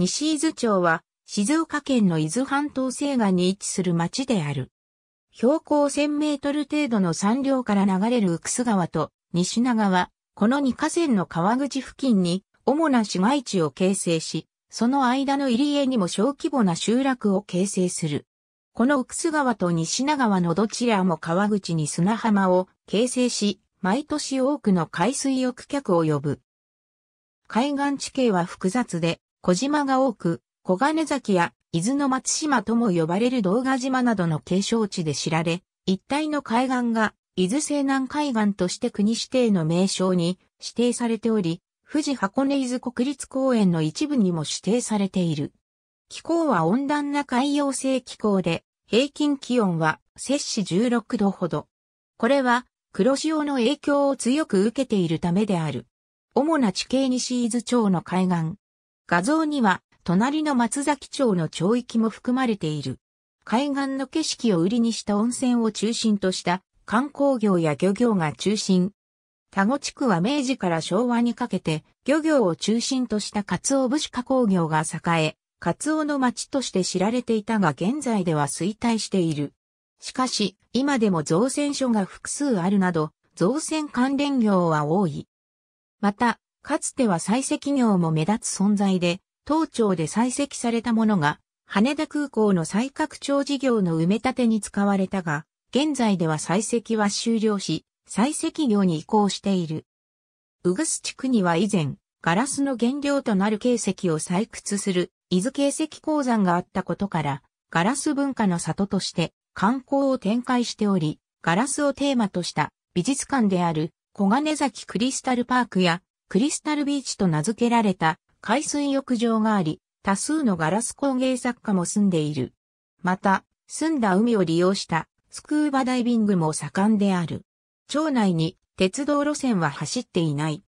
西伊豆町は、静岡県の伊豆半島西岸に位置する町である。標高1000メートル程度の山稜から流れる楠川と西長は、この2河川の川口付近に主な市街地を形成し、その間の入り江にも小規模な集落を形成する。この楠川と西長川のどちらも川口に砂浜を形成し、毎年多くの海水浴客を呼ぶ。海岸地形は複雑で、小島が多く、小金崎や伊豆の松島とも呼ばれる道賀島などの景勝地で知られ、一帯の海岸が伊豆西南海岸として国指定の名称に指定されており、富士箱根伊豆国立公園の一部にも指定されている。気候は温暖な海洋性気候で、平均気温は摂氏16度ほど。これは黒潮の影響を強く受けているためである。主な地形西伊豆町の海岸、画像には、隣の松崎町の町域も含まれている。海岸の景色を売りにした温泉を中心とした観光業や漁業が中心。田子地区は明治から昭和にかけて漁業を中心としたカツオ節加工業が栄え、カツオの町として知られていたが現在では衰退している。しかし、今でも造船所が複数あるなど、造船関連業は多い。また、かつては採石業も目立つ存在で、当庁で採石されたものが、羽田空港の再拡張事業の埋め立てに使われたが、現在では採石は終了し、採石業に移行している。ウグス地区には以前、ガラスの原料となる形石を採掘する、伊豆形石鉱山があったことから、ガラス文化の里として観光を展開しており、ガラスをテーマとした美術館である小金崎クリスタルパークやクリスタルビーチと名付けられた海水浴場があり、多数のガラス工芸作家も住んでいる。また、澄んだ海を利用したスクーバダイビングも盛んである。町内に鉄道路線は走っていない。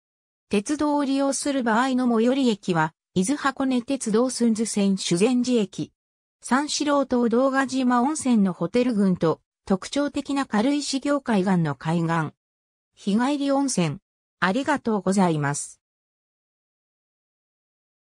鉄道を利用する場合の最寄り駅は、伊豆箱根鉄道寸津線修善寺駅。三四郎島動画島温泉のホテル群と特徴的な軽石業海岸の海岸。日帰り温泉、ありがとうございます。